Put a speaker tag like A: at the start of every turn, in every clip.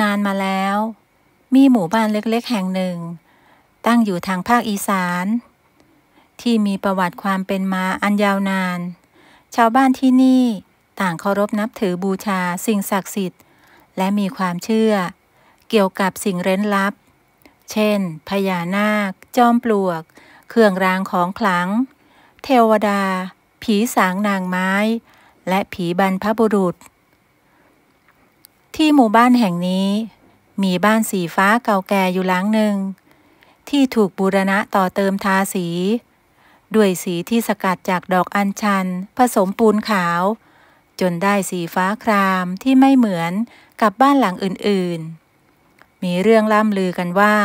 A: นานมาแล้ว มีหมู่บ้านเล็กๆ แห่งหนึ่ง ตั้งอยู่ทางภาคอีสาน ที่มีประวัติความเป็นมาอันยาวนาน ชาวบ้านที่นี่ต่างเคารพนับถือบูชาสิ่งศักดิ์สิทธิ์และมีความเชื่อ เกี่ยวกับสิ่งเร้นลับ เช่น พญานาคจอมปลวก เครื่องรางของขลัง เทวดา ผีสางนางไม้ และผีบรรพบุรุษที่หมู่บ้านแห่งนี้ มีบ้านสีฟ้าเก่าแก่อยู่หลังหนึ่ง ที่ถูกบูรณะต่อเติมทาสี ด้วยสีที่สกัดจากดอกอัญชัน ผสมปูนขาว จนได้สีฟ้าครามที่ไม่เหมือนกับบ้านหลังอื่นๆ มีเรื่องล่ำลือกันว่า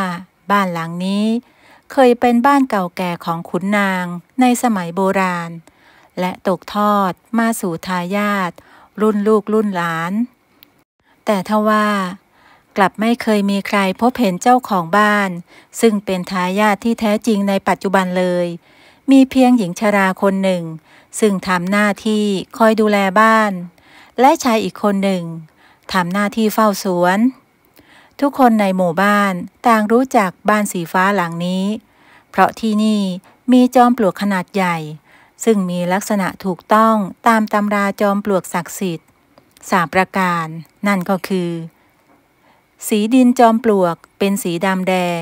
A: บ้านหลังนี้ เคยเป็นบ้านเก่าแก่ของขุนนางในสมัยโบราณ และตกทอดมาสู่ทายาทรุ่นลูกรุ่นหลานแต่ทว่ากลับไม่เคยมีใครพบเห็นเจ้าของบ้าน ซึ่งเป็นทายาทที่แท้จริงในปัจจุบันเลย มีเพียงหญิงชราคนหนึ่ง ซึ่งทำหน้าที่คอยดูแลบ้าน และชายอีกคนหนึ่งทำหน้าที่เฝ้าสวน ทุกคนในหมู่บ้านต่างรู้จักบ้านสีฟ้าหลังนี้ เพราะที่นี่มีจอมปลวกขนาดใหญ่ ซึ่งมีลักษณะถูกต้องตามตำราจอมปลวกศักดิ์สิทธิสามประการ นั่นก็คือ สีดินจอมปลวกเป็นสีดำแดง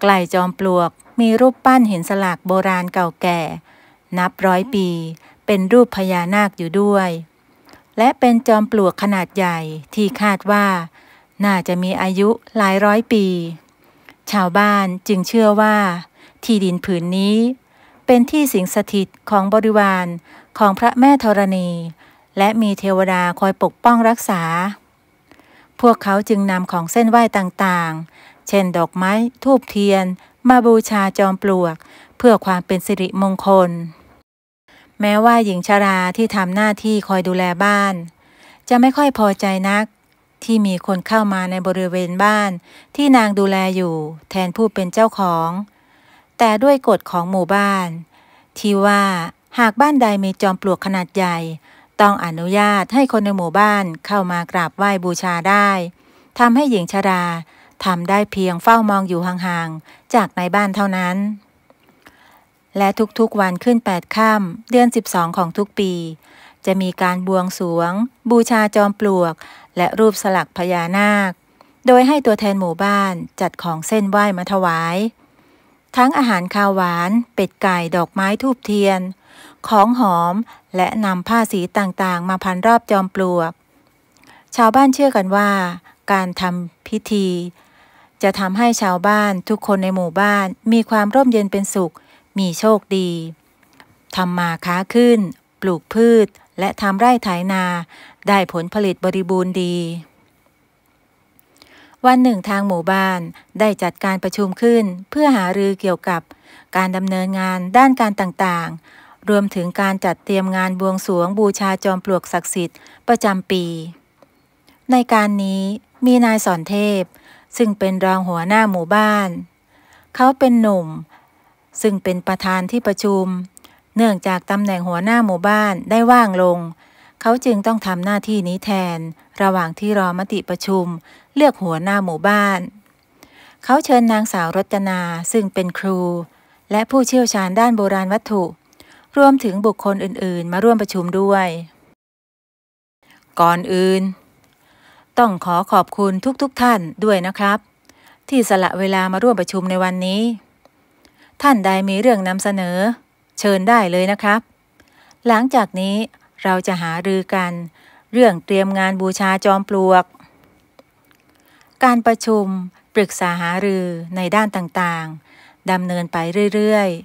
A: ไกลจอมปลวกมีรูปปั้นหินสลักโบราณเก่าแก่ นับร้อยปี เป็นรูปพญานาคอยู่ด้วย และเป็นจอมปลวกขนาดใหญ่ที่คาดว่า น่าจะมีอายุหลายร้อยปี ชาวบ้านจึงเชื่อว่า ที่ดินผืนนี้ เป็นที่สิงสถิตของบริวารของพระแม่ธรณีและมีเทวดาคอยปกป้องรักษา พวกเขาจึงนำของเส้นไหว้ต่างๆ เช่นดอกไม้ ทูบเทียน มาบูชาจอมปลวก เพื่อความเป็นสิริมงคล แม้ว่าหญิงชาราที่ทำหน้าที่คอยดูแลบ้าน จะไม่ค่อยพอใจนัก ที่มีคนเข้ามาในบริเวณบ้าน ที่นางดูแลอยู่ แทนผู้เป็นเจ้าของ แต่ด้วยกฎของหมู่บ้าน ที่ว่า หากบ้านใดมีจอมปลวกขนาดใหญ่ต้องอนุญาตให้คนในหมู่บ้านเข้ามากราบไหว้บูชาได้ ทำให้หญิงชราทำได้เพียงเฝ้ามองอยู่ห่างๆจากในบ้านเท่านั้น และทุกๆวันขึ้นแปดค่ำเดือน 12 ของทุกปี จะมีการบวงสวง บูชาจอมปลวก และรูปสลักพญานาค โดยให้ตัวแทนหมู่บ้านจัดของเส้นไหว้มาถวาย ทั้งอาหารคาวหวาน เป็ดไก่ดอกไม้ทูบเทียนของหอมและนำผ้าสีต่าง ๆ มาพันรอบจอมปลวก ชาวบ้านเชื่อกันว่า การทำพิธี จะทำให้ชาวบ้านทุกคนในหมู่บ้านมีความร่มเย็นเป็นสุข มีโชคดี ทำมาค้าขึ้น ปลูกพืชและทำไร่ไถนาได้ผลผลิตบริบูรณ์ดี วันหนึ่งทางหมู่บ้านได้จัดการประชุมขึ้นเพื่อหารือเกี่ยวกับการดำเนินงานด้านการต่างรวมถึงการจัดเตรียมงานบวงสวงบูชาจอมปลวกศักดิ์สิทธิ์ประจำปี ในการนี้มีนายสอนเทพ ซึ่งเป็นรองหัวหน้าหมู่บ้าน เขาเป็นหนุ่ม ซึ่งเป็นประธานที่ประชุม เนื่องจากตำแหน่งหัวหน้าหมู่บ้านได้ว่างลง เขาจึงต้องทำหน้าที่นี้แทนระหว่างที่รอมติประชุมเลือกหัวหน้าหมู่บ้านเขาเชิญนางสาวรจนาซึ่งเป็นครู และผู้เชี่ยวชาญด้านโบราณวัตถุรวมถึงบุคคลอื่นๆ มาร่วมประชุมด้วย ก่อนอื่น ต้องขอขอบคุณทุกๆทท่านด้วยนะครับ ที่สละเวลามาร่วมประชุมในวันนี้ ท่านใดมีเรื่องนำเสนอ เชิญได้เลยนะครับ หลังจากนี้เราจะหารือกัน เรื่องเตรียมงานบูชาจอมปลวก การประชุมปรึกษาหารือในด้านต่างๆดำเนินไปเรื่อยๆ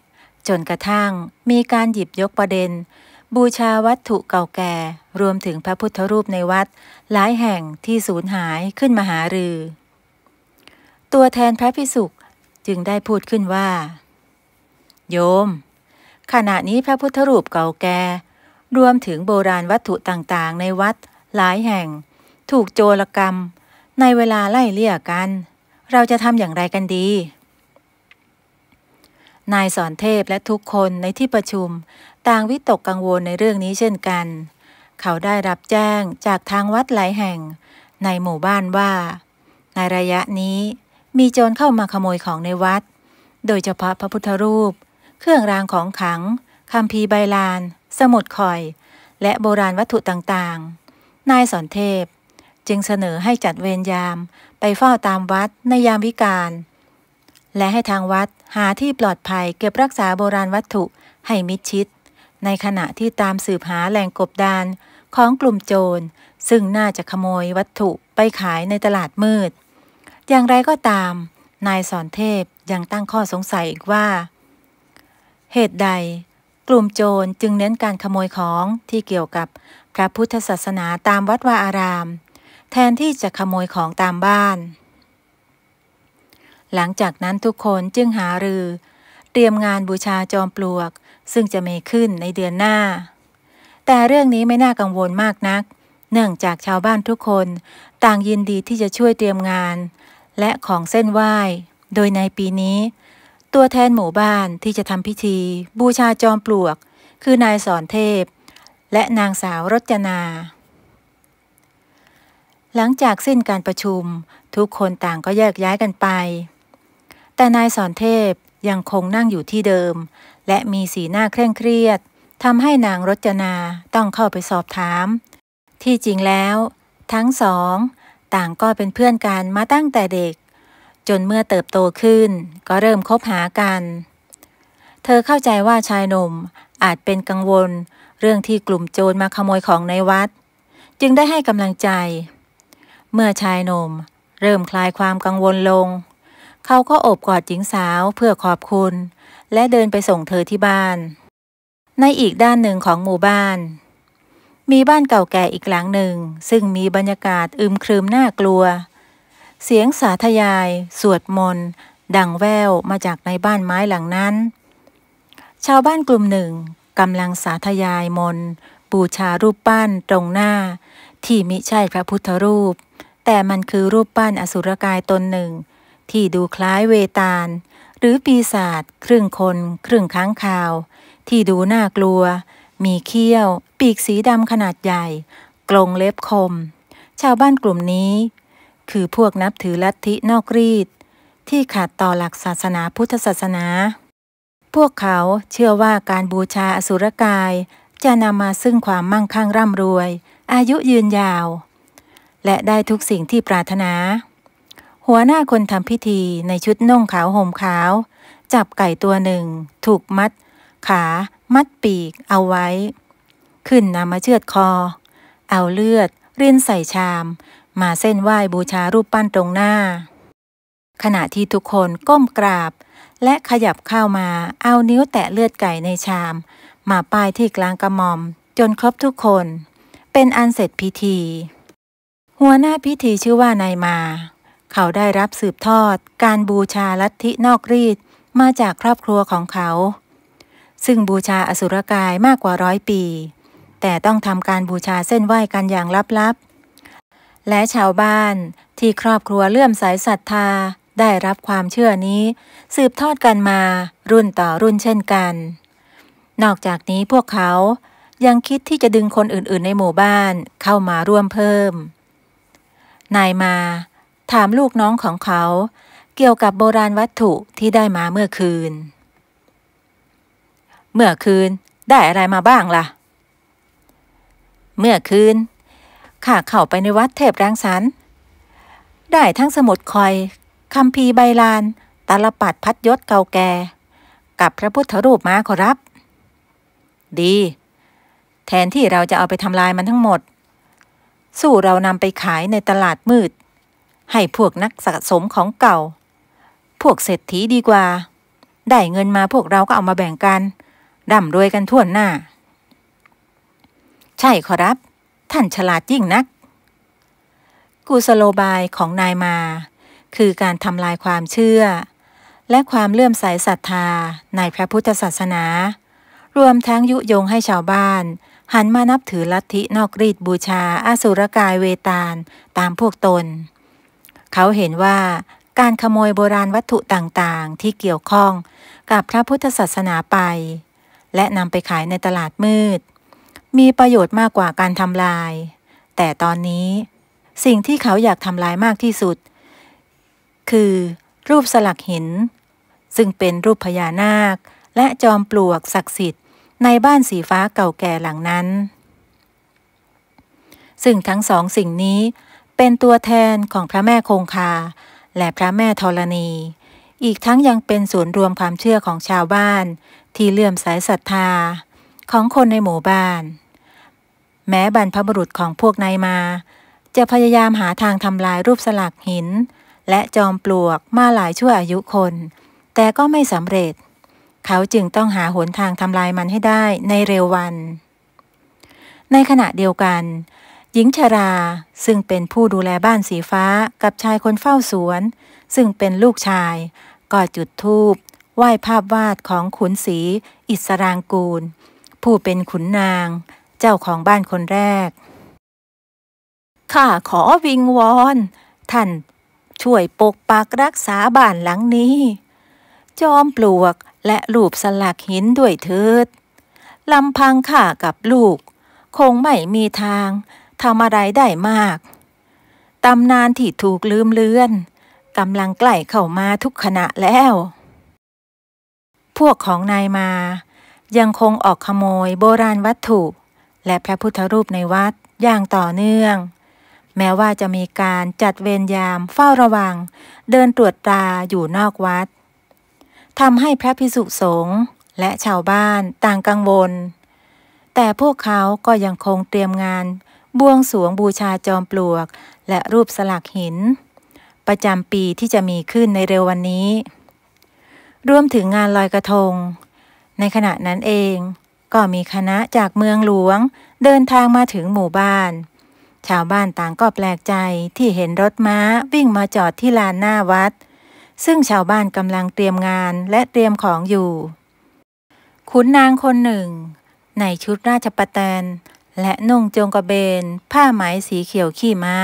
A: จนกระทั่งมีการหยิบยกประเด็นบูชาวัตถุเก่าแก่ รวมถึงพระพุทธรูปในวัดหลายแห่งที่สูญหายขึ้นมาหารือ ตัวแทนพระพิสุขจึงได้พูดขึ้นว่า โยมขณะนี้พระพุทธรูปเก่าแก่รวมถึงโบราณวัตถุต่างๆ ในวัด หลายแห่ง ถูกโจร กรรม ในเวลาไล่เลี่ยกัน เราจะทำอย่างไรกันดีนายสอนเทพและทุกคนในที่ประชุมต่างวิตกกังวลในเรื่องนี้เช่นกัน เขาได้รับแจ้งจากทางวัดหลายแห่งในหมู่บ้านว่า ในระยะนี้มีโจรเข้ามาขโมยของในวัด โดยเฉพาะพระพุทธรูป เครื่องรางของขลังคำพีใบลาน สมุดคอย และโบราณวัตถุต่างๆ นายสอนเทพจึงเสนอให้จัดเวรยามไปเฝ้าตามวัดในยามวิกาลและให้ทางวัดหาที่ปลอดภัยเก็บรักษาโบราณวัตถุให้มิดชิด ในขณะที่ตามสืบหาแหล่งกบดาน ของกลุ่มโจรซึ่งน่าจะขโมยวัตถุไปขายในตลาดมืด อย่างไรก็ตาม นายสอนเทพยังตั้งข้อสงสัยอีกว่า เหตุใด กลุ่มโจรจึงเน้นการขโมยของที่เกี่ยวกับพระพุทธศาสนาตามวัดวาอาราม แทนที่จะขโมยของตามบ้านหลังจากนั้นทุกคนจึงหารือ เตรียมงานบูชาจอมปลวกซึ่งจะมีขึ้นในเดือนหน้า แต่เรื่องนี้ไม่น่ากังวลมากนัก เนื่องจากชาวบ้านทุกคนต่างยินดีที่จะช่วยเตรียมงาน และของเส้นไหว้ โดยในปีนี้ ตัวแทนหมู่บ้านที่จะทำพิธี บูชาจอมปลวก คือนายสอนเทพ และนางสาวรจนา หลังจากสิ้นการประชุมทุกคนต่างก็แยกย้ายกันไปแต่นายสอนเทพยังคงนั่งอยู่ที่เดิม และมีสีหน้าเคร่งเครียดทำให้นางรจนาต้องเข้าไปสอบถาม ที่จริงแล้ว ทั้งสอง ต่างก็เป็นเพื่อนกันมาตั้งแต่เด็ก จนเมื่อเติบโตขึ้นก็เริ่มคบหากัน เธอเข้าใจว่าชายหนุ่มอาจเป็นกังวลเรื่องที่กลุ่มโจรมาขโมยของในวัด จึงได้ให้กำลังใจ เมื่อชายหนุ่มเริ่มคลายความกังวลลงเขาก็โอบกอดหญิงสาวเพื่อขอบคุณ และเดินไปส่งเธอที่บ้าน ในอีกด้านหนึ่งของหมู่บ้าน มีบ้านเก่าแก่อีกหลังหนึ่ง ซึ่งมีบรรยากาศอึมครึมน่ากลัว เสียงสาธยายสวดมนต์ดังแววมาจากในบ้านไม้หลังนั้น ชาวบ้านกลุ่มหนึ่งกำลังสาธยายมนต์บูชารูปปั้นตรงหน้า ที่มิใช่พระพุทธรูป แต่มันคือรูปปั้นอสุรกายตนหนึ่งที่ดูคล้ายเวตาล หรือปีศาจครึ่งคน ครึ่งค้างคาว ที่ดูน่ากลัว มีเขี้ยว ปีกสีดำขนาดใหญ่ กลงเล็บคม ชาวบ้านกลุ่มนี้ คือพวกนับถือลัทธินอกรีดที่ขัดต่อหลักศาสนาพุทธศาสนา พวกเขาเชื่อว่าการบูชาอสุรกายจะนำมาซึ่งความมั่งคั่งร่ำรวย อายุยืนยาว และได้ทุกสิ่งที่ปรารถนาหัวหน้าคนทำพิธีในชุดนุ่งขาวห่มขาว จับไก่ตัวหนึ่ง ถูกมัดขา มัดปีกเอาไว้ ขึ้นนำมาเชือดคอ เอาเลือดรินใส่ชาม มาเส้นไหว้บูชารูปปั้นตรงหน้า ขณะที่ทุกคนก้มกราบ และขยับเข้ามาเอานิ้วแตะเลือดไก่ในชาม มาป้ายที่กลางกระหม่อม จนครบทุกคน เป็นอันเสร็จพิธี หัวหน้าพิธีชื่อว่านายมาเขาได้รับสืบทอดการบูชาลัทธิ นอกรีดมาจากครอบครัวของเขา ซึ่งบูชาอสุรกายมากกว่าร้อยปี แต่ต้องทำการบูชาเส้นไหว้กันอย่างลับๆ และชาวบ้านที่ครอบครัวเลื่อมสายศรัทธาได้รับความเชื่อนี้สืบทอดกันมารุ่นต่อรุ่นเช่นกัน นอกจากนี้พวกเขายังคิดที่จะดึงคนอื่นๆในหมู่บ้านเข้ามาร่วมเพิ่ม นายมาถามลูกน้องของเขา เกี่ยวกับโบราณวัตถุที่ได้มาเมื่อคืน เมื่อคืนได้อะไรมาบ้างล่ะ เมื่อคืนข้าเข้าไปในวัดเทพรังสรรค์ได้ทั้งสมุดคอยคำพีใบลานตาลปัดพัดยศเก่าแก่กับพระพุทธรูปม้าขอรับ ดี แทนที่เราจะเอาไปทำลายมันทั้งหมด สู้เรานำไปขายในตลาดมืดให้พวกนักสะสมของเก่า พวกเศรษฐีดีกว่า ได้เงินมาพวกเราก็เอามาแบ่งกันร่ำรวยกันทั่วหน้า ใช่ขอรับ ท่านฉลาดยิ่งนักกุสโลบายของนายมา คือการทำลายความเชื่อ และความเลื่อมใสศรัทธา ในพระพุทธศาสนา รวมทั้งยุยงให้ชาวบ้าน หันมานับถือลัทธินอกรีดบูชาอาสุรกายเวตาลตามพวกตนเขาเห็นว่าการขโมยโบราณวัตถุต่างๆ ที่เกี่ยวข้องกับพระพุทธศาสนาไป และนำไปขายในตลาดมืด มีประโยชน์มากกว่าการทำลาย แต่ตอนนี้ สิ่งที่เขาอยากทำลายมากที่สุด คือรูปสลักหิน ซึ่งเป็นรูปพญานาคและจอมปลวกศักดิ์สิทธิ์ในบ้านสีฟ้าเก่าแก่หลังนั้น ซึ่งทั้งสองสิ่งนี้เป็นตัวแทนของพระแม่คงคา และพระแม่ธรณี อีกทั้งยังเป็นศูนย์รวมความเชื่อของชาวบ้านที่เลื่อมสายศรัทธา ของคนในหมู่บ้าน แม้บรรพบุรุษของพวกนายมา จะพยายามหาทางทำลายรูปสลักหิน และจอมปลวกมาหลายชั่วอายุคน แต่ก็ไม่สำเร็จ เขาจึงต้องหาหนทางทำลายมันให้ได้ในเร็ววัน ในขณะเดียวกันหญิงชราซึ่งเป็นผู้ดูแลบ้านสีฟ้ากับชายคนเฝ้าสวน ซึ่งเป็นลูกชายก็จุดธูปไหว้ภาพวาดของขุนศรีอิสรางกูล ผู้เป็นขุนนางเจ้าของบ้านคนแรกข้าขอวิงวอน ท่านช่วยปกปักรักษาบ้านหลังนี้ จอมปลวกและรูปสลักหินด้วยเถิดลำพังข้ากับลูก คงไม่มีทางทำอะไรได้มาก ตำนานที่ถูกลืมเลือน กำลังใกล้เข้ามาทุกขณะแล้ว พวกของนายมายังคงออกขโมยโบราณวัตถุ และพระพุทธรูปในวัดอย่างต่อเนื่อง แม้ว่าจะมีการจัดเวรยามเฝ้าระวัง เดินตรวจตราอยู่นอกวัดทำให้พระพิสุสงฆ์และชาวบ้านต่างกังวล แต่พวกเขาก็ยังคงเตรียมงานบวงสวงบูชาจอมปลวกและรูปสลักหิน ประจำปีที่จะมีขึ้นในเร็ววันนี้รวมถึงงานลอยกระทง ในขณะนั้นเองก็มีคณะจากเมืองหลวงเดินทางมาถึงหมู่บ้าน ชาวบ้านต่างก็แปลกใจที่เห็นรถม้าวิ่งมาจอดที่ลานหน้าวัด ซึ่งชาวบ้านกำลังเตรียมงานและเตรียมของอยู่ ขุนนางคนหนึ่ง ในชุดราชปะแตนและนุ่งจงกระเบน ผ้าไหมสีเขียวขี่ม้า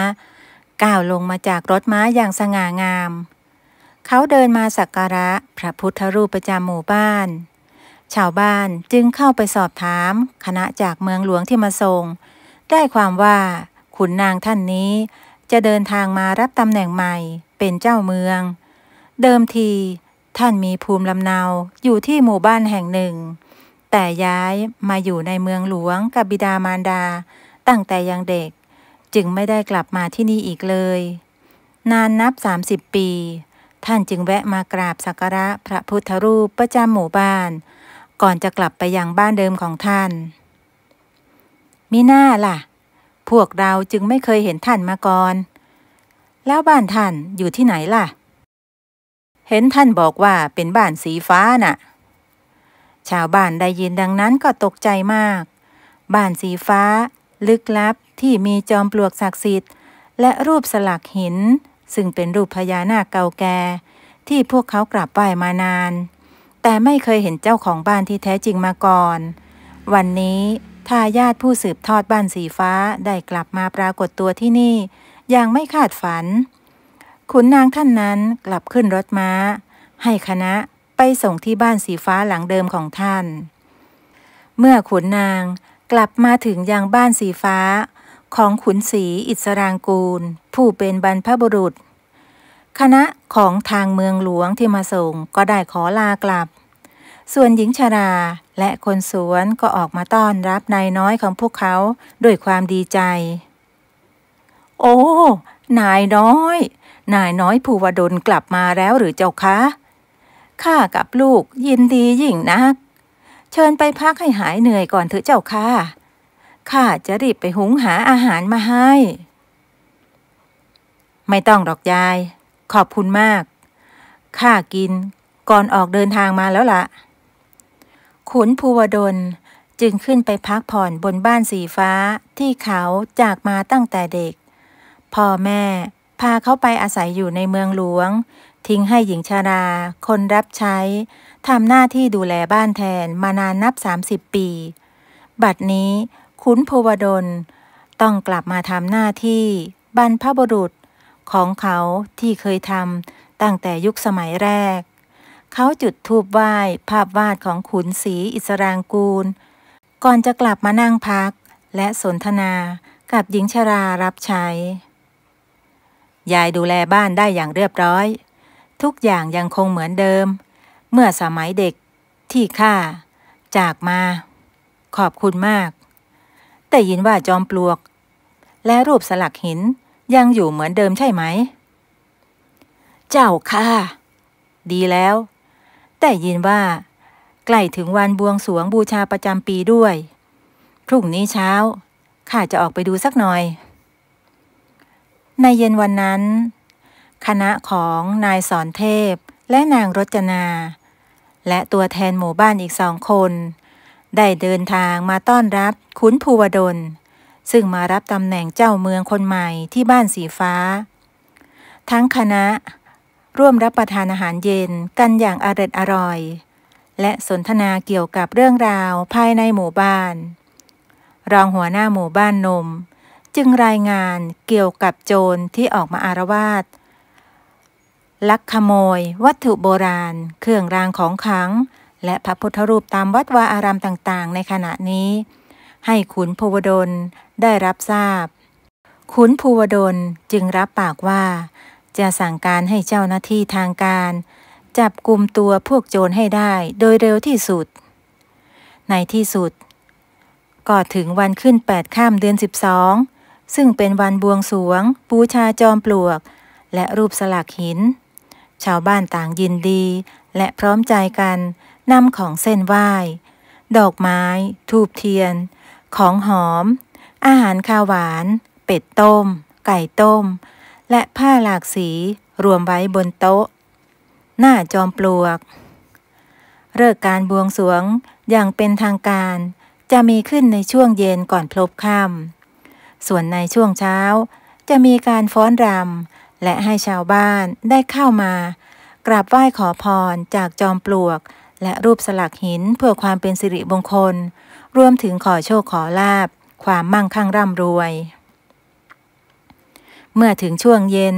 A: ก้าวลงมาจากรถม้าอย่างสง่างาม เขาเดินมาสักการะพระพุทธรูปประจำหมู่บ้าน ชาวบ้านจึงเข้าไปสอบถาม คณะจากเมืองหลวงที่มาส่งได้ความว่าขุนนางท่านนี้ จะเดินทางมารับตำแหน่งใหม่เป็นเจ้าเมือง เดิมที ท่านมีภูมิลำเนาอยู่ที่หมู่บ้านแห่งหนึ่งแต่ย้ายมาอยู่ในเมืองหลวงกับบิดามารดา ตั้งแต่ยังเด็ก จึงไม่ได้กลับมาที่นี่อีกเลย นานนับ30ปี ท่านจึงแวะมากราบสักการะพระพุทธรูปประจำหมู่บ้าน ก่อนจะกลับไปยังบ้านเดิมของท่านมีหน้าล่ะ พวกเราจึงไม่เคยเห็นท่านมาก่อน แล้วบ้านท่านอยู่ที่ไหนล่ะ เห็นท่านบอกว่าเป็นบ้านสีฟ้านะ่ะชาวบ้านได้ยินดังนั้นก็ตกใจมาก บ้านสีฟ้า ลึกลับที่มีจอมปลวกศักดิ์สิทธิ์ และรูปสลักหิน ซึ่งเป็นรูปพญานาคเก่าแก่ที่พวกเขากราบไหว้มานาน แต่ไม่เคยเห็นเจ้าของบ้านที่แท้จริงมาก่อน วันนี้ทายาทผู้สืบทอดบ้านสีฟ้าได้กลับมาปรากฏตัวที่นี่อย่างไม่คาดฝัน ขุนนางท่านนั้นกลับขึ้นรถม้า ให้คณะไปส่งที่บ้านสีฟ้าหลังเดิมของท่าน เมื่อขุนนางกลับมาถึงยังบ้านสีฟ้า ของขุนศรีอิสรางกูล ผู้เป็นบรรพบุรุษ คณะของทางเมืองหลวงที่มาส่งก็ได้ขอลากลับ ส่วนหญิงชราและคนสวนก็ออกมาต้อนรับนายน้อยของพวกเขาด้วยความดีใจ โอ้ นายน้อย นายน้อยภูวดลกลับมาแล้วหรือเจ้าคะข้ากับลูกยินดียิ่งนัก เชิญไปพักให้หายเหนื่อยก่อนเถอะเจ้าค่ะข้าจะรีบไปหุงหาอาหารมาให้ ไม่ต้องหรอกยายขอบคุณมาก ข้ากินก่อนออกเดินทางมาแล้วละ่ะ ขุนภูวดลจึงขึ้นไปพักผ่อนบนบ้านสีฟ้าที่เขาจากมาตั้งแต่เด็ก พ่อแม่พาเขาไปอาศัยอยู่ในเมืองหลวงทิ้งให้หญิงชาราคนรับใช้ทำหน้าที่ดูแลบ้านแทนมานานนับ30ปี บัดนี้ขุนพวดลต้องกลับมาทำหน้าที่บรรพบุรุษของเขาที่เคยทำตั้งแต่ยุคสมัยแรก เขาจุดธูปไหว้ภาพวาดของขุนศรีอิสรางกูล ก่อนจะกลับมานั่งพักและสนทนากับหญิงชรารับใช้ ยายดูแลบ้านได้อย่างเรียบร้อยทุกอย่างยังคงเหมือนเดิม เมื่อสมัยเด็ก ที่ข้าจากมา ขอบคุณมาก แต่ยินว่าจอมปลวก และรูปสลักหินยังอยู่เหมือนเดิมใช่ไหม เจ้าค่ะ ดีแล้ว แต่ยินว่าใกล้ถึงวันบวงสวงบูชาประจำปีด้วยพรุ่งนี้เช้าข้าจะออกไปดูสักหน่อย ในเย็นวันนั้นคณะของนายสอนเทพและนางรจนา และตัวแทนหมู่บ้านอีกสองคน ได้เดินทางมาต้อนรับขุนภูวดลซึ่งมารับตำแหน่งเจ้าเมืองคนใหม่ที่บ้านสีฟ้า ทั้งคณะร่วมรับประทานอาหารเย็นกันอย่างอร่อร่อยและสนทนาเกี่ยวกับเรื่องราวภายในหมู่บ้านรองหัวหน้าหมู่บ้านนม จึงรายงานเกี่ยวกับโจรที่ออกมาอารวาสลักขโมย วัตถุโบราณ เครื่องรางของขลัง และพระพุทธรูปตามวัดวาอารามต่างๆ ในขณะนี้ ให้ขุนภูวดล ได้รับทราบ ขุนภูวดล จึงรับปากว่า จะสั่งการให้เจ้าหน้าที่ทางการ จับกลุ่มตัวพวกโจรให้ได้โดยเร็วที่สุด ในที่สุดก็ถึงวันขึ้นแปดข้ามเดือนสิบองซึ่งเป็นวันบวงสวงบูชาจอมปลวก และรูปสลักหินชาวบ้านต่างยินดี และพร้อมใจกันนำของเส้นไหว้ ดอกไม้ ทูบเทียน ของหอม อาหารคาวหวาน เป็ดต้ม ไก่ต้ม และผ้าหลากสีรวมไว้บนโต๊ะ หน้าจอมปลวก เริกการบวงสวงอย่างเป็นทางการจะมีขึ้นในช่วงเย็นก่อนพลบค่ำส่วนในช่วงเช้าจะมีการฟ้อนรำและให้ชาวบ้านได้เข้ามา กราบไหว้ขอพรจากจอมปลวก และรูปสลักหินเพื่อความเป็นสิริมงคล รวมถึงขอโชคขอลาบ ความมั่งคั่งร่ำรวย เมื่อถึงช่วงเย็น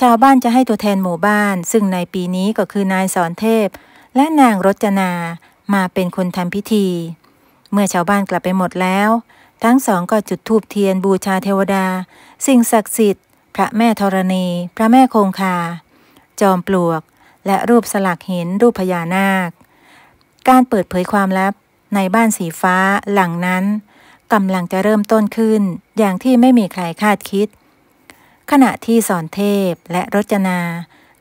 A: ชาวบ้านจะให้ตัวแทนหมู่บ้าน ซึ่งในปีนี้ก็คือนายสอนเทพและนางรจนามาเป็นคนทำพิธี เมื่อชาวบ้านกลับไปหมดแล้ว ทั้งสองก็จุดธูปเทียนบูชาเทวดาสิ่งศักดิ์สิทธิพระแม่ธรณี พระแม่คงคา จอมปลวก และรูปสลักหินรูปพญานาค การเปิดเผยความลับในบ้านสีฟ้าหลังนั้นกำลังจะเริ่มต้นขึ้นอย่างที่ไม่มีใครคาดคิด ขณะที่สอนเทพและรจนา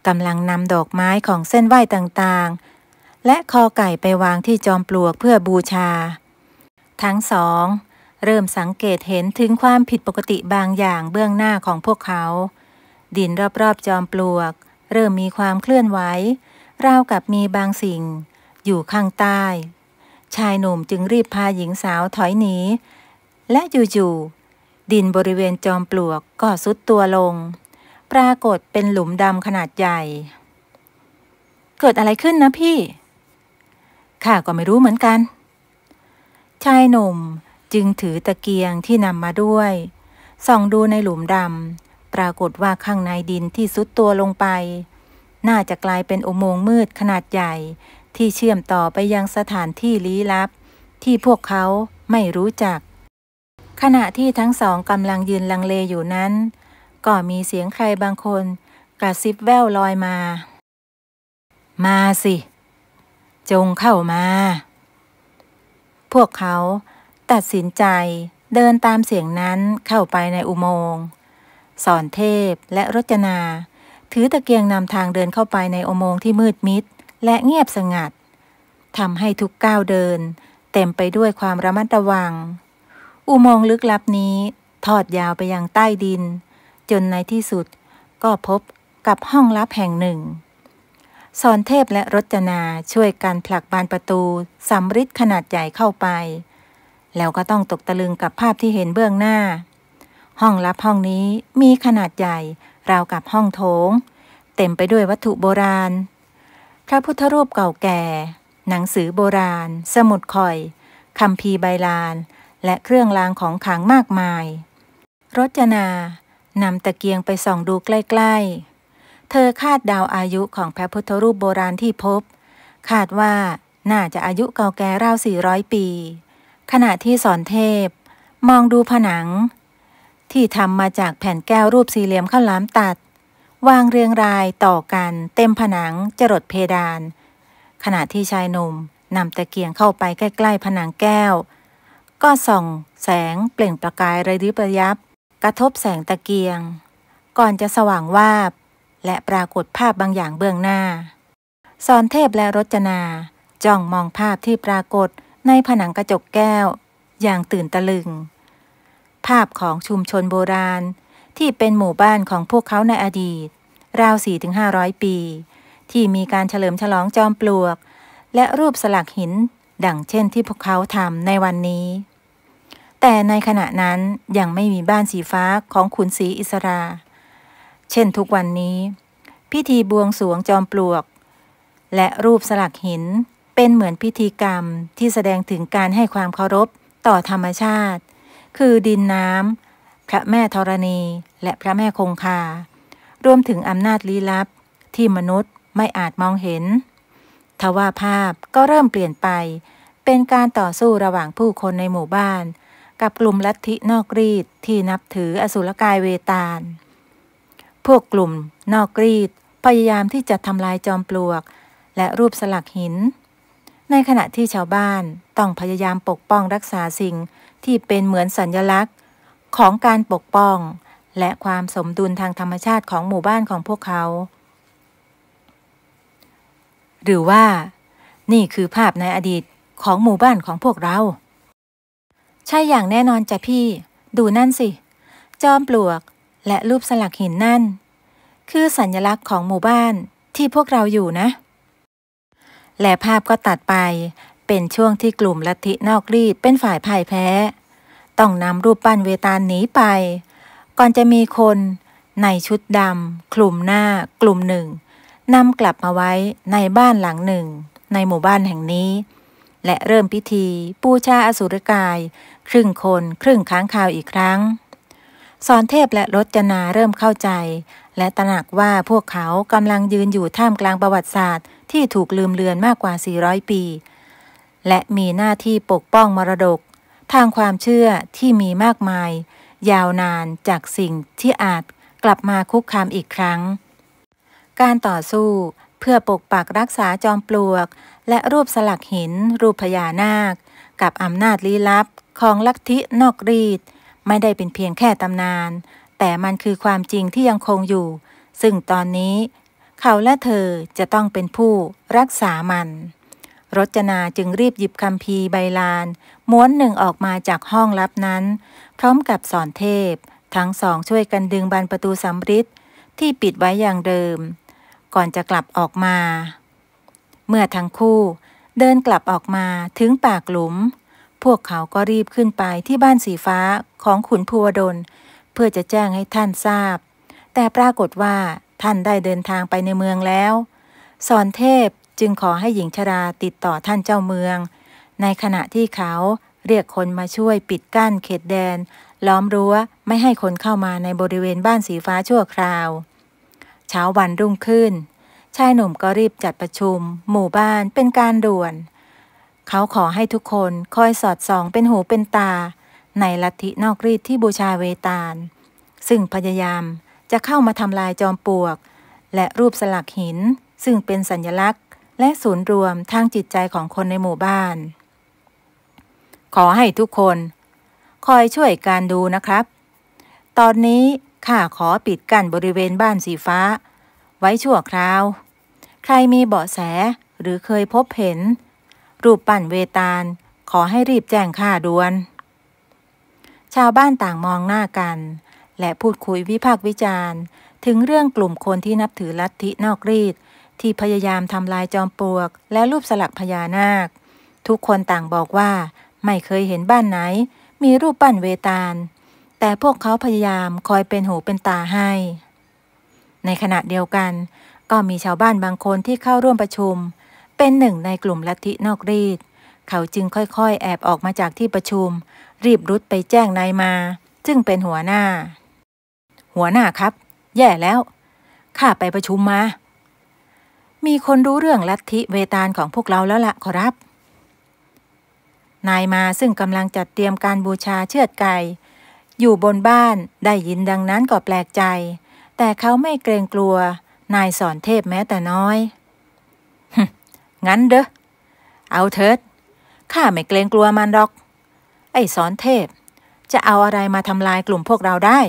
A: กำลังนำดอกไม้ของเส้นไหว้ต่างๆ และคอไก่ไปวางที่จอมปลวกเพื่อบูชา ทั้งสองเริ่มสังเกตเห็นถึงความผิดปกติบางอย่างเบื้องหน้าของพวกเขา ดินรอบๆจอมปลวก เริ่มมีความเคลื่อนไหวราวกับมีบางสิ่ง อยู่ข้างใต้ ชายหนุ่มจึงรีบพาหญิงสาวถอยหนี และอยู่ๆดินบริเวณจอมปลวกก็ซุดตัวลง ปรากฏเป็นหลุมดำขนาดใหญ่ เกิดอะไรขึ้นนะพี่ข้าก็ไม่รู้เหมือนกัน ชายหนุ่มจึงถือตะเกียงที่นำมาด้วยส่องดูในหลุมดำปรากฏว่าข้างในดินที่ซุดตัวลงไป น่าจะกลายเป็นอุโมงค์มืดขนาดใหญ่ที่เชื่อมต่อไปยังสถานที่ลี้ลับ ที่พวกเขาไม่รู้จัก ขณะที่ทั้งสองกำลังยืนลังเลอยู่นั้น ก็มีเสียงใครบางคนกระซิบแววลอยมา มาสิ จงเข้ามา พวกเขาตัดสินใจเดินตามเสียงนั้นเข้าไปในอุโมงค์สอนเทพและรจนา ถือตะเกียงนำทางเดินเข้าไปในอุโมงค์ที่มืดมิด และเงียบสงัดทำให้ทุกก้าวเดิน เต็มไปด้วยความระมัดระวัง อุโมงค์ลึกลับนี้ทอดยาวไปยังใต้ดิน จนในที่สุดก็พบกับห้องลับแห่งหนึ่ง สอนเทพและรจนาช่วยกันผลักบานประตูสำริดขนาดใหญ่เข้าไปแล้วก็ต้องตกตะลึงกับภาพที่เห็นเบื้องหน้า ห้องลับห้องนี้มีขนาดใหญ่ราวกับห้องโถง เต็มไปด้วยวัตถุโบราณ พระพุทธรูปเก่าแก่ หนังสือโบราณ สมุดข่อยคำพีใบลาน และเครื่องรางของขลังมากมาย รจนานำตะเกียงไปส่องดูใกล้ ๆ เธอคาดดาวอายุของพระพุทธรูปโบราณที่พบ คาดว่าน่าจะอายุเก่าแก่ราว400ปีขณะที่สอนเทพ มองดูผนัง ที่ทำมาจากแผ่นแก้วรูปสี่เหลี่ยมข้าวหลามตัด วางเรียงรายต่อกันเต็มผนังจรดเพดาน ขณะที่ชายหนุ่มนำตะเกียงเข้าไปใกล้ๆ ผนังแก้ว ก็ส่องแสงเปล่งประกายระดิบระยับ กระทบแสงตะเกียง ก่อนจะสว่างวาบ และปรากฏภาพบางอย่างเบื้องหน้า สอนเทพและรจนาจ้องมองภาพที่ปรากฏในผนังกระจกแก้วอย่างตื่นตะลึง ภาพของชุมชนโบราณที่เป็นหมู่บ้านของพวกเขาในอดีต ราว4-500ปี ที่มีการเฉลิมฉลองจอมปลวก และรูปสลักหินดังเช่นที่พวกเขาทำในวันนี้ แต่ในขณะนั้นยังไม่มีบ้านสีฟ้าของขุนศรีอิสราเช่นทุกวันนี้ พิธีบวงสวงจอมปลวก และรูปสลักหินเป็นเหมือนพิธีกรรมที่แสดงถึงการให้ความเคารพต่อธรรมชาติ คือดินน้ำ พระแม่ธรณีและพระแม่คงคา รวมถึงอำนาจลี้ลับที่มนุษย์ไม่อาจมองเห็น ทว่าภาพก็เริ่มเปลี่ยนไป เป็นการต่อสู้ระหว่างผู้คนในหมู่บ้าน กับกลุ่มลัทธินอกรีดที่นับถืออสุรกายเวตาล พวกกลุ่มนอกรีดพยายามที่จะทำลายจอมปลวกและรูปสลักหินในขณะที่ชาวบ้านต้องพยายามปกป้องรักษาสิ่งที่เป็นเหมือนสัญญลักษณ์ของการปกป้อง และความสมดุลทางธรรมชาติของหมู่บ้านของพวกเขา หรือว่า นี่คือภาพในอดีตของหมู่บ้านของพวกเรา ใช่อย่างแน่นอนจ้ะพี่ ดูนั่นสิ จอมปลวกและรูปสลักหินนั่น คือสัญญลักษณ์ของหมู่บ้านที่พวกเราอยู่นะและภาพก็ตัดไปเป็นช่วงที่กลุ่มลัทธินอกรีดเป็นฝ่ายพ่ายแพ้ ต้องนำรูปปั้นเวตาลหนีไป ก่อนจะมีคน ในชุดดำ คลุมหน้ากลุ่มหนึ่งนำกลับมาไว้ในบ้านหลังหนึ่ง ในหมู่บ้านแห่งนี้ และเริ่มพิธีปูชาอสุรกาย ครึ่งคนครึ่งค้างคาวอีกครั้งสอนเทพและรจนาเริ่มเข้าใจ และตระหนักว่าพวกเขากำลังยืนอยู่ท่ามกลางประวัติศาสตร์ที่ถูกลืมเลือนมากกว่า 400 ปี และมีหน้าที่ปกป้องมรดก ทางความเชื่อที่มีมากมาย ยาวนานจากสิ่งที่อาจกลับมาคุกคามอีกครั้ง การต่อสู้เพื่อปกปักรักษาจอมปลวก และรูปสลักหิน รูปพญานาค กับอำนาจลี้ลับของลัทธินอกรีดไม่ได้เป็นเพียงแค่ตำนาน แต่มันคือความจริงที่ยังคงอยู่ ซึ่งตอนนี้เขาและเธอจะต้องเป็นผู้รักษามันรจนาจึงรีบหยิบคำพีใบลาน ม้วนหนึ่งออกมาจากห้องลับนั้น พร้อมกับสอนเทพ ทั้งสองช่วยกันดึงบานประตูสำริดที่ปิดไว้อย่างเดิม ก่อนจะกลับออกมา เมื่อทั้งคู่เดินกลับออกมาถึงปากหลุม พวกเขาก็รีบขึ้นไปที่บ้านสีฟ้าของขุนภูวดลเพื่อจะแจ้งให้ท่านทราบ แต่ปรากฏว่าท่านได้เดินทางไปในเมืองแล้วสอนเทพจึงขอให้หญิงชราติดต่อท่านเจ้าเมือง ในขณะที่เขาเรียกคนมาช่วยปิดกั้นเขตแดน ล้อมรั้วไม่ให้คนเข้ามาในบริเวณบ้านสีฟ้าชั่วคราว เช้าวันรุ่งขึ้นชายหนุ่มก็รีบจัดประชุม หมู่บ้านเป็นการด่วน เขาขอให้ทุกคนคอยสอดส่องเป็นหูเป็นตา ในลัทธินอกรีดที่บูชาเวตาล ซึ่งพยายามจะเข้ามาทำลายจอมปลวก และรูปสลักหินซึ่งเป็นสัญลักษณ์และศูนย์รวมทางจิตใจของคนในหมู่บ้าน ขอให้ทุกคน คอยช่วยการดูนะครับ ตอนนี้ข้าขอปิดกั้นบริเวณบ้านสีฟ้า ไว้ชั่วคราว ใครมีเบาะแสหรือเคยพบเห็น รูปปั้นเวตาล ขอให้รีบแจ้งข้าด่วน ชาวบ้านต่างมองหน้ากันและพูดคุยวิพากษ์วิจารณ์ ถึงเรื่องกลุ่มคนที่นับถือลัทธินอกรีด ที่พยายามทำลายจอมปลวกและรูปสลักพญานาค ทุกคนต่างบอกว่าไม่เคยเห็นบ้านไหน มีรูปปั้นเวตาลแต่พวกเขาพยายามคอยเป็นหูเป็นตาให้ ในขณะเดียวกัน ก็มีชาวบ้านบางคนที่เข้าร่วมประชุม เป็นหนึ่งในกลุ่มลัทธินอกรีดเขาจึงค่อยๆ แอบออกมาจากที่ประชุม รีบรุดไปแจ้งนายมาซึ่งเป็นหัวหน้าหัวหน้าครับแย่แล้วข้าไปประชุมมา มีคนรู้เรื่องลัทธิเวตาลของพวกเราแล้วละขอรับ นายมาซึ่งกำลังจัดเตรียมการบูชาเชือดไก่ อยู่บนบ้านได้ยินดังนั้นก็แปลกใจ แต่เขาไม่เกรงกลัว นายสอนเทพแม้แต่น้อยงั้นเด้อเอาเถิดข้าไม่เกรงกลัวมันหรอก ไอ้สอนเทพ จะเอาอะไรมาทำลายกลุ่มพวกเราได้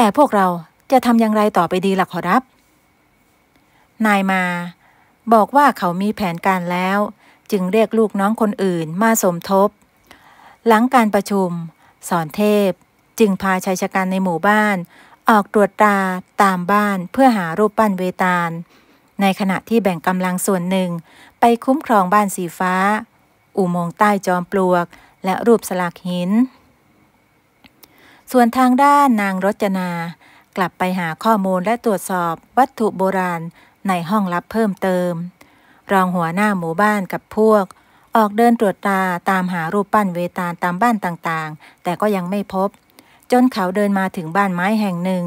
A: แต่พวกเราจะทำอย่างไรต่อไปดีล่ะขอรับ นายมา บอกว่าเขามีแผนการแล้ว จึงเรียกลูกน้องคนอื่นมาสมทบ หลังการประชุม สอนเทพจึงพาชายชะกันในหมู่บ้าน ออกตรวจตา ตามบ้านเพื่อหารูปปั้นเวตาล ในขณะที่แบ่งกำลังส่วนหนึ่ง ไปคุ้มครองบ้านสีฟ้า อุโมงค์ใต้จอมปลวก และรูปสลักหินส่วนทางด้านนางรจนา กลับไปหาข้อมูลและตรวจสอบวัตถุโบราณในห้องลับเพิ่มเติม รองหัวหน้าหมู่บ้านกับพวก ออกเดินตรวจตา ตามหารูปปั้นเวตาลตามบ้านต่างๆ แต่ก็ยังไม่พบ จนเขาเดินมาถึงบ้านไม้แห่งหนึ่ง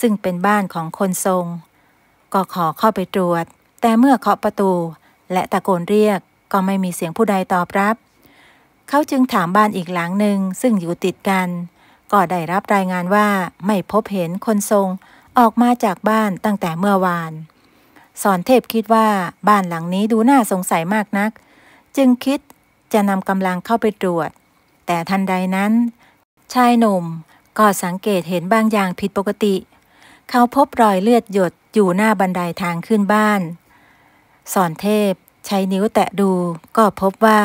A: ซึ่งเป็นบ้านของคนทรง ก็ขอเข้าไปตรวจ แต่เมื่อเคาะประตูและตะโกนเรียกก็ไม่มีเสียงผู้ใดตอบรับ เขาจึงถามบ้านอีกหลังหนึ่งซึ่งอยู่ติดกันก็ได้รับรายงานว่าไม่พบเห็นคนทรงออกมาจากบ้านตั้งแต่เมื่อวาน สอนเทพคิดว่าบ้านหลังนี้ดูน่าสงสัยมากนัก จึงคิดจะนำกำลังเข้าไปตรวจ แต่ทันใดนั้นชายหนุ่มก็สังเกตเห็นบางอย่างผิดปกติ เขาพบรอยเลือดหยดอยู่หน้าบันไดาทางขึ้นบ้าน สอนเทพใช้นิ้วแตะดูก็พบว่า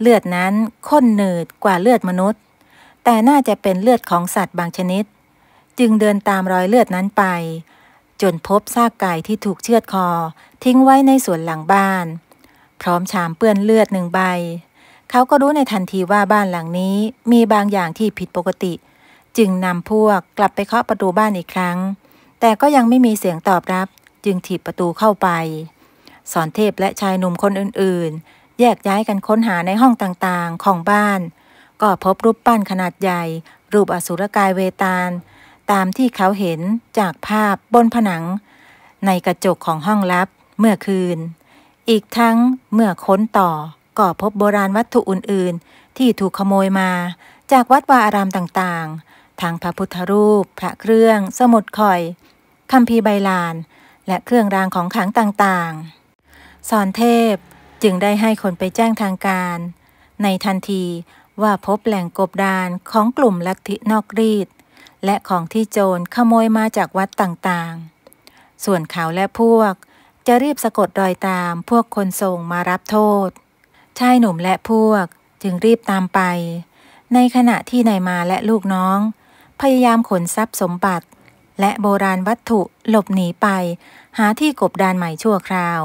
A: เลือดนั้นข้นเนืดกว่าเลือดมนุษย์แต่น่าจะเป็นเลือดของสัตว์บางชนิด จึงเดินตามรอยเลือดนั้นไป จนพบซากไก่ที่ถูกเชือดคอ ทิ้งไว้ในสวนหลังบ้าน พร้อมชามเปื้อนเลือดหนึ่งใบ เขาก็รู้ในทันทีว่าบ้านหลังนี้ มีบางอย่างที่ผิดปกติ จึงนำพวกกลับไปเคาะประตูบ้านอีกครั้ง แต่ก็ยังไม่มีเสียงตอบรับ จึงถีบประตูเข้าไปสอนเทพและชายหนุ่มคนอื่นๆ แยกย้ายกันค้นหาในห้องต่างๆของบ้านก็พบรูปปั้นขนาดใหญ่ รูปอสุรกายเวตาล ตามที่เขาเห็นจากภาพบนผนัง ในกระจกของห้องลับเมื่อคืน อีกทั้งเมื่อค้นต่อ ก็พบโบราณวัตถุอื่นๆ ที่ถูกขโมยมาจากวัดวาอารามต่าง ๆทางพระพุทธรูป พระเครื่อง สมุดคอย คัมภีร์ใบลาน และเครื่องรางของขลังต่างๆ สอนเทพจึงได้ให้คนไปแจ้งทางการ ในทันทีว่าพบแหล่งกบดานของกลุ่มลัทธินอกรีดและของที่โจรขโมยมาจากวัดต่างๆ ส่วนเขาและพวกจะรีบสะกดรอยตามพวกคนทรงมารับโทษชายหนุ่มและพวกจึงรีบตามไป ในขณะที่นายมาและลูกน้อง พยายามขนทรัพย์สมบัติ และโบราณวัตถุหลบหนีไป หาที่กบดานใหม่ชั่วคราว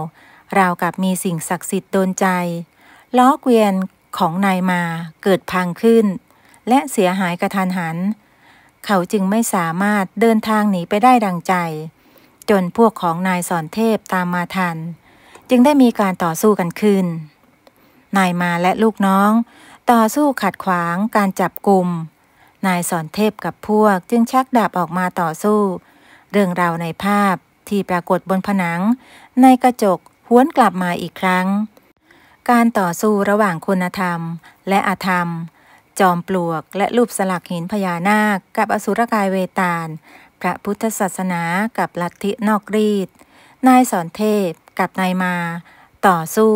A: ราวกับมีสิ่งศักดิ์สิทธิ์โดนใจ ล้อเกวียนของนายมาเกิดพังขึ้น และเสียหายกระทันหัน เขาจึงไม่สามารถเดินทางหนีไปได้ดังใจ จนพวกของนายสอนเทพตามมาทัน จึงได้มีการต่อสู้กันขึ้น นายมาและลูกน้อง ต่อสู้ขัดขวางการจับกลุ่มนายสอนเทพกับพวกจึงชักดาบออกมาต่อสู้ เรื่องราวในภาพที่ปรากฏบนผนัง ในกระจกหวนกลับมาอีกครั้งการต่อสู้ระหว่างคุณธรรมและอธรรม จอมปลวกและรูปสลักหินพญานาค กับอสุรกายเวตาลพระพุทธศาสนากับลัทธินอกรีดนายสอนเทพกับนายมา ต่อสู้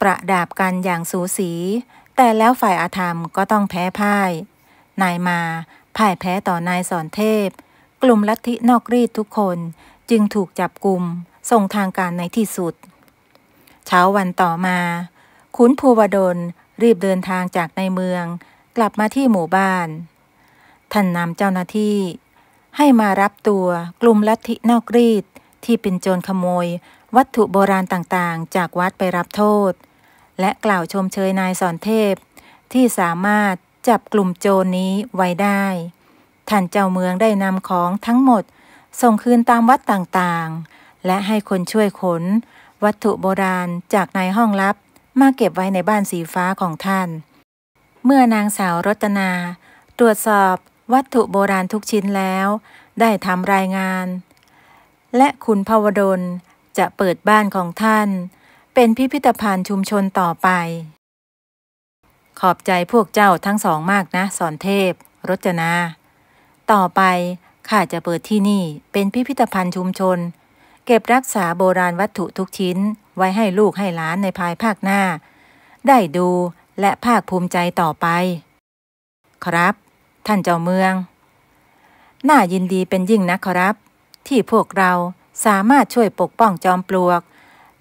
A: ประดาบกันอย่างสูสี แต่แล้วฝ่ายอาธรรมก็ต้องแพ้พ่ายนายมาพ่ายแพ้ต่อนายสอนเทพ กลุ่มลัทธินอกรีดทุกคนจึงถูกจับกลุ่มส่งทางการในที่สุดเช้าวันต่อมา ขุนภูวดลรีบเดินทางจากในเมือง กลับมาที่หมู่บ้าน ท่านนำเจ้าหน้าที่ ให้มารับตัวกลุ่มลัทธินอกรีดที่เป็นโจรขโมย วัตถุโบราณต่างๆ จากวัดไปรับโทษ และกล่าวชมเชยนายสอนเทพ ที่สามารถจับกลุ่มโจรนี้ไว้ได้ ท่านเจ้าเมืองได้นำของทั้งหมด ส่งคืนตามวัดต่างๆ และให้คนช่วยขนวัตถุโบราณจากในห้อง ลับมา เก็บไว้ในบ้านสีฟ้าของท่าน เมื่อนางสาวรัตนา ตรวจสอบวัตถุโบราณทุกชิ้นแล้ว ได้ทำรายงาน และคุณภาวดลจะเปิดบ้านของท่าน เป็นพิพิธภัณฑ์ชุมชนต่อไป ขอบใจพวกเจ้าทั้งสองมากนะสอนเทพรจนา ต่อไปข้าจะเปิดที่นี่เป็นพิพิธภัณฑ์ชุมชนเก็บรักษาโบราณวัตถุทุกชิ้นไว้ให้ลูกให้หลานในภายภาคหน้า ได้ดูและภาคภูมิใจต่อไป ครับ ท่านเจ้าเมือง น่ายินดีเป็นยิ่งนะครับ ที่พวกเราสามารถช่วยปกป้องจอมปลวก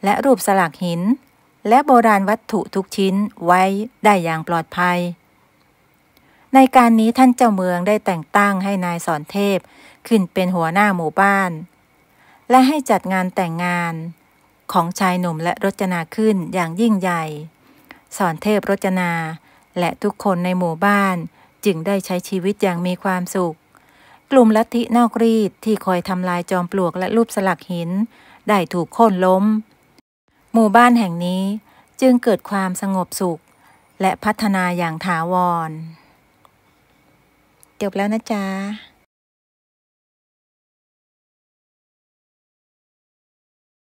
A: และรูปสลักหิน และโบราณวัตถุทุกชิ้นไว้ได้อย่างปลอดภัย ในการนี้ท่านเจ้าเมืองได้แต่งตั้งให้นายสอนเทพขึ้นเป็นหัวหน้าหมู่บ้านและให้จัดงานแต่งงานของชายหนุ่มและรจนาขึ้นอย่างยิ่งใหญ่ สอนเทพรจนาและทุกคนในหมู่บ้านจึงได้ใช้ชีวิตอย่างมีความสุข กลุ่มลัทธินอกรีดที่คอยทำลายจอมปลวกและรูปสลักหิน ได้ถูกโค่นล้ม หมู่บ้านแห่งนี้จึงเกิดความสงบสุขและพัฒนาอย่างถาวรจบแล้วนะจ๊ะ